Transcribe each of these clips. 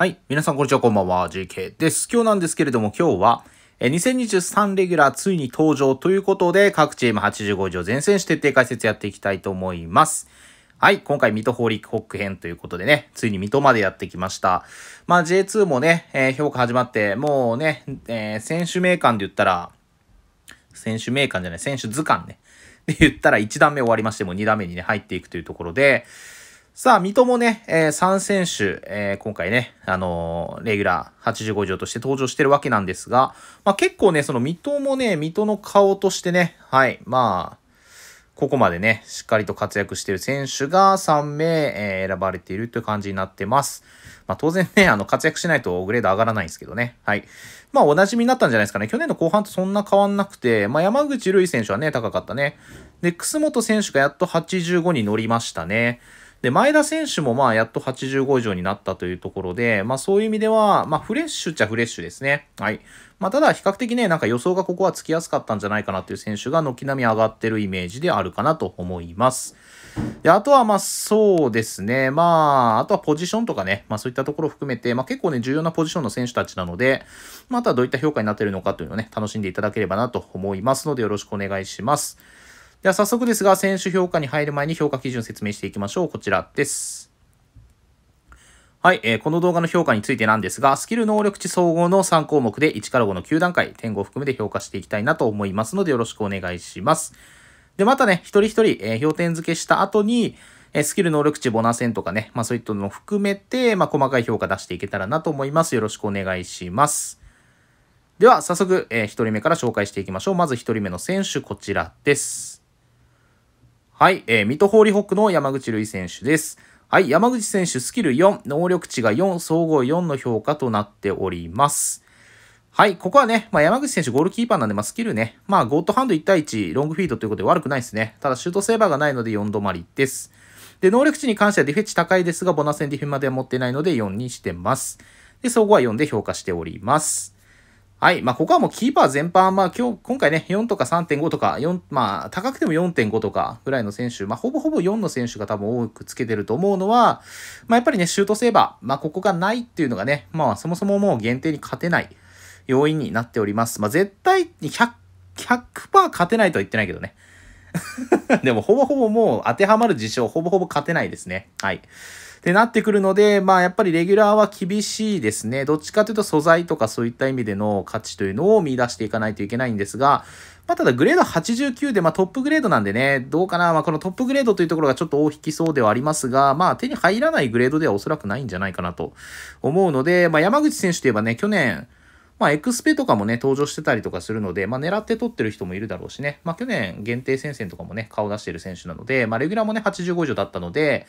はい。皆さん、こんにちは。こんばんは。JK です。今日なんですけれども、今日は、2023レギュラーついに登場ということで、各チーム85以上前線して徹底解説やっていきたいと思います。はい。今回、水戸ホーリックホック編ということでね、ついに水戸までやってきました。まあ、J2 もね、えー、評価始まって、もうね、えー、選手名鑑で言ったら、選手名鑑じゃない、選手図鑑ね。で言ったら1段目終わりまして、もう2段目にね、入っていくというところで、さあ、水戸もね、えー、3選手、えー、今回ね、あのー、レギュラー85条として登場してるわけなんですが、まあ、結構ね、その水戸もね、水戸の顔としてね、はい、まあ、ここまでね、しっかりと活躍してる選手が3名、えー、選ばれているという感じになってます。まあ当然ね、あの活躍しないとグレード上がらないんですけどね。はい。まあお馴染みになったんじゃないですかね。去年の後半とそんな変わんなくて、まあ山口瑠衣選手はね、高かったね。で、楠本選手がやっと85に乗りましたね。で、前田選手もまあやっと85以上になったというところで、まあそういう意味では、まあフレッシュっちゃフレッシュですね。はい。まあただ比較的ね、なんか予想がここはつきやすかったんじゃないかなっていう選手が軒並み上がってるイメージであるかなと思います。で、あとはまあそうですね、まあ、あとはポジションとかね、まあそういったところを含めて、まあ結構ね、重要なポジションの選手たちなので、まあ、あとはどういった評価になっているのかというのをね、楽しんでいただければなと思いますのでよろしくお願いします。では早速ですが、選手評価に入る前に評価基準説明していきましょう。こちらです。はい、えー、この動画の評価についてなんですが、スキル能力値総合の3項目で1から5の9段階、点5含めて評価していきたいなと思いますので、よろしくお願いします。で、またね、一人一人、えー、評点付けした後に、えー、スキル能力値ボナーンとかね、まあそういったのを含めて、まあ細かい評価出していけたらなと思います。よろしくお願いします。では、早速、えー、1人目から紹介していきましょう。まず1人目の選手、こちらです。はい、えー、水戸ホーリーホックの山口瑠衣選手です。はい、山口選手スキル4、能力値が4、総合4の評価となっております。はい、ここはね、まあ、山口選手ゴールキーパーなんで、まあ、スキルね、まあ、ゴッドハンド1対1、ロングフィードということで悪くないですね。ただ、シュートセーバーがないので4止まりです。で、能力値に関してはディフェッチ高いですが、ボナセンディフェンまでは持ってないので4にしてます。で、総合は4で評価しております。はい。まあ、ここはもうキーパー全般、まあ、今日、今回ね、4とか3.5とか、4、まあ、高くても4.5とかぐらいの選手、まあ、ほぼほぼ4の選手が多分多くつけてると思うのは、まあ、やっぱりね、シュートセーバー、まあ、ここがないっていうのがね、まあ、そもそももう限定に勝てない要因になっております。まあ、絶対100、100%勝てないとは言ってないけどね。でもほぼほぼもう当てはまる事象ほぼほぼ勝てないですね。はい。ってなってくるので、まあやっぱりレギュラーは厳しいですね。どっちかというと素材とかそういった意味での価値というのを見出していかないといけないんですが、まあ、ただグレード89で、まあ、トップグレードなんでね、どうかな、まあ、このトップグレードというところがちょっと大引きそうではありますが、まあ、手に入らないグレードではおそらくないんじゃないかなと思うので、まあ、山口選手といえばね、去年、まあ、エクスペとかもね、登場してたりとかするので、まあ、狙って取ってる人もいるだろうしね、まあ、去年限定戦線とかもね、顔出してる選手なので、まあ、レギュラーもね、85以上だったので、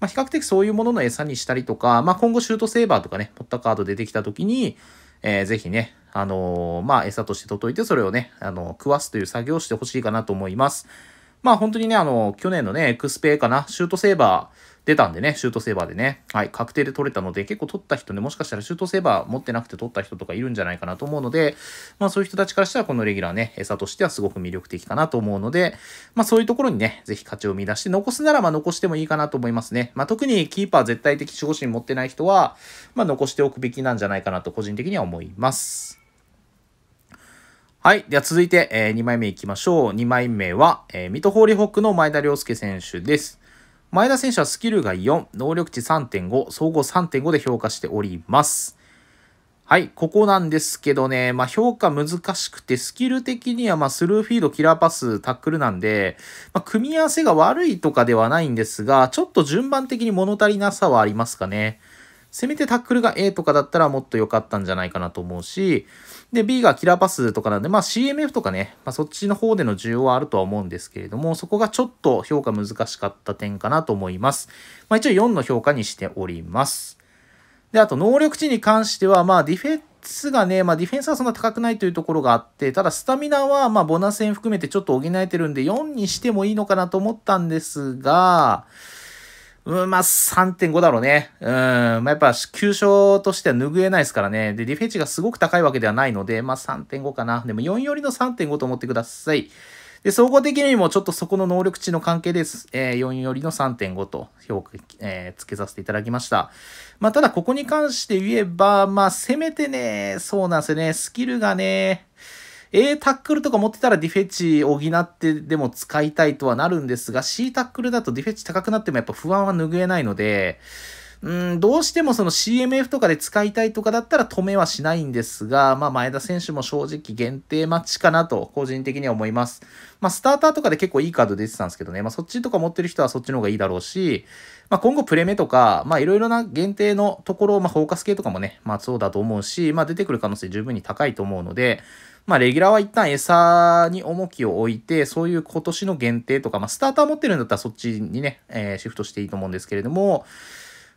まあ、比較的そういうものの餌にしたりとか、まあ、今後シュートセーバーとかね、ポッタカード出てきた時に、えー、ぜひね、あのー、まあ、餌として届いて、それをね、あのー、食わすという作業をしてほしいかなと思います。まあ、本当にね、あのー、去年のね、エクスペかな、シュートセーバー、出たんでね、シュートセーバーでね、はい、確定で取れたので、結構取った人ね、もしかしたらシュートセーバー持ってなくて取った人とかいるんじゃないかなと思うので、まあそういう人たちからしたら、このレギュラーね、餌としてはすごく魅力的かなと思うので、まあそういうところにね、ぜひ価値を見出して、残すならま残してもいいかなと思いますね。まあ特にキーパー絶対的守護神持ってない人は、まあ残しておくべきなんじゃないかなと個人的には思います。はい。では続いて、えー、2枚目いきましょう。2枚目は、えー、水戸ホーリーホックの前田良介選手です。前田選手はスキルが4、能力値3.5、総合3.5で評価しております。はい、ここなんですけどね、まあ、評価難しくて、スキル的にはまスルーフィード、キラーパス、タックルなんで、まあ、組み合わせが悪いとかではないんですが、ちょっと順番的に物足りなさはありますかね。せめてタックルが A とかだったらもっと良かったんじゃないかなと思うし、で、B がキラーパスとかなんで、まあ CMF とかね、まあそっちの方での需要はあるとは思うんですけれども、そこがちょっと評価難しかった点かなと思います。まあ一応4の評価にしております。で、あと能力値に関しては、まあディフェンスがね、まあディフェンスはそんな高くないというところがあって、ただスタミナはまあボナス戦含めてちょっと補えてるんで4にしてもいいのかなと思ったんですが、うん、まあ、3.5だろうね。うん、まあ、やっぱ、急所としては拭えないですからね。で、ディフェンチがすごく高いわけではないので、まあ、3.5かな。でも、4よりの3.5と思ってください。で、総合的にもちょっとそこの能力値の関係です。えー、4よりの3.5と評価、えー、つけさせていただきました。まあ、ただここに関して言えば、まあ、せめてね、そうなんですよね、スキルがね、A タックルとか持ってたらディフェチ補ってでも使いたいとはなるんですが、C タックルだとディフェチ高くなってもやっぱ不安は拭えないので、うん、どうしてもその CMF とかで使いたいとかだったら止めはしないんですが、まあ前田選手も正直限定マッチかなと個人的には思います。まあスターターとかで結構いいカード出てたんですけどね、まあそっちとか持ってる人はそっちの方がいいだろうし、まあ今後プレメとか、まあいろいろな限定のところ、まあフォーカス系とかもね、まあそうだと思うし、まあ出てくる可能性十分に高いと思うので、まあ、レギュラーは一旦餌に重きを置いて、そういう今年の限定とか、まあ、スターター持ってるんだったらそっちにね、えー、シフトしていいと思うんですけれども、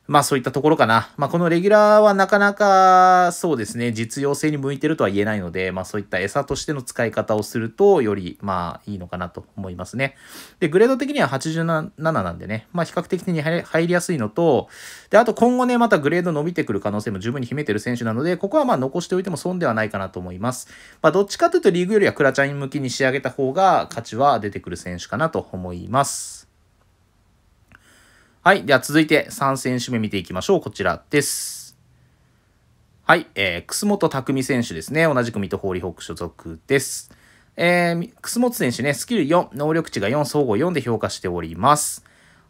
まあそういったところかな。まあこのレギュラーはなかなかそうですね、実用性に向いてるとは言えないので、まあそういった餌としての使い方をするとよりまあいいのかなと思いますね。で、グレード的には87なんでね、まあ比較的に入りやすいのと、で、あと今後ね、またグレード伸びてくる可能性も十分に秘めてる選手なので、ここはまあ残しておいても損ではないかなと思います。まあどっちかというとリーグよりはクラチャイン向きに仕上げた方が価値は出てくる選手かなと思います。はい。では続いて3選手目見ていきましょう。こちらです。はい。えー、楠本実選手ですね。同じく水戸ホーリーホーク所属です。えー、楠本選手ね、スキル4、能力値が4、総合4で評価しております。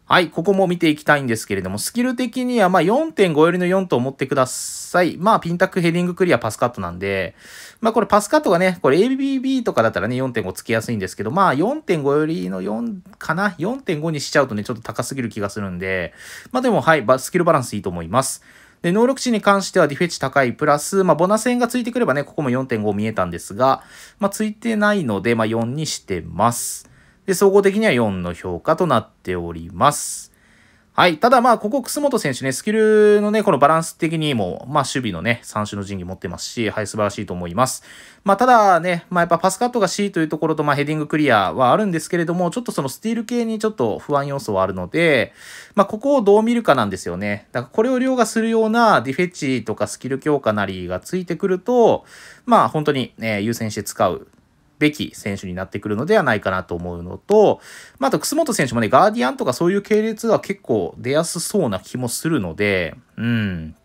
はい、ここも見ていきたいんですけれども、スキル的にはま4.5よりの4と思ってください。まあ、ピンタックヘディングクリアパスカットなんで、まあこれパスカットがね、これ ABB とかだったらね、4.5つきやすいんですけど、まあ4.5よりの4かな ?4.5 にしちゃうとね、ちょっと高すぎる気がするんで、まあでもはい、スキルバランスいいと思います。で、能力値に関してはディフェチ高い、プラス、まあ、ボナセンがついてくればね、ここも4.5見えたんですが、まあ、ついてないので、まあ、4にしてます。で、総合的には4の評価となっております。はい。ただまあ、ここ、楠本選手ね、スキルのね、このバランス的にも、まあ、守備のね、三種の神器持ってますし、はい、素晴らしいと思います。まあ、ただね、まあ、やっぱパスカットが C というところと、まあ、ヘディングクリアはあるんですけれども、ちょっとそのスティール系にちょっと不安要素はあるので、まあ、ここをどう見るかなんですよね。だから、これを凌駕するようなディフェッチとかスキル強化なりがついてくると、まあ、本当に、ね、優先して使うべき選手になってくるのではないかなと思うのと、まあ、あと、楠本選手もね、ガーディアンとかそういう系列は結構出やすそうな気もするので、うん。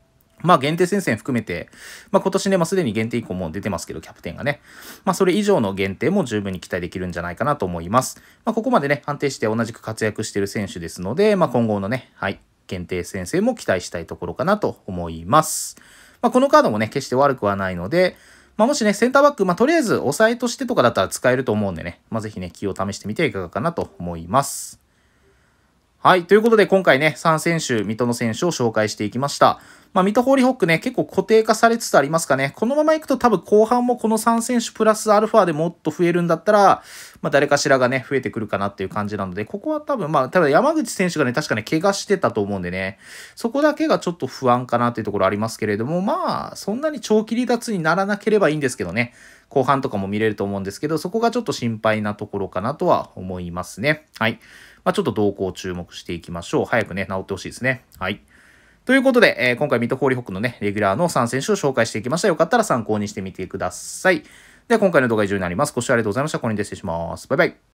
まあ限定戦線含めて、まあ今年ね、まあすでに限定以降も出てますけど、キャプテンがね。まあそれ以上の限定も十分に期待できるんじゃないかなと思います。まあここまでね、安定して同じく活躍している選手ですので、まあ今後のね、はい、限定戦線も期待したいところかなと思います。まあこのカードもね、決して悪くはないので、まあ、もしね、センターバック、まあ、とりあえず抑えとしてとかだったら使えると思うんでね、まあ、ぜひね、気を試してみてはいかがかなと思います。はい。ということで、今回ね、3選手、水戸の選手を紹介していきました。まあ、水戸ホーリーホックね、結構固定化されつつありますかね。このままいくと多分後半もこの3選手プラスアルファでもっと増えるんだったら、まあ、誰かしらがね、増えてくるかなっていう感じなので、ここは多分、まあ、ただ山口選手がね、確かね、怪我してたと思うんでね、そこだけがちょっと不安かなっていうところありますけれども、まあ、そんなに長期離脱にならなければいいんですけどね。後半とかも見れると思うんですけど、そこがちょっと心配なところかなとは思いますね。はい。まあ、ちょっと動向を注目していきましょう。早くね、治ってほしいですね。はい。ということで、えー、今回水戸ホーリホックのね、レギュラーの3選手を紹介していきました。よかったら参考にしてみてください。では、今回の動画は以上になります。ご視聴ありがとうございました。これに徹失礼します。バイバイ。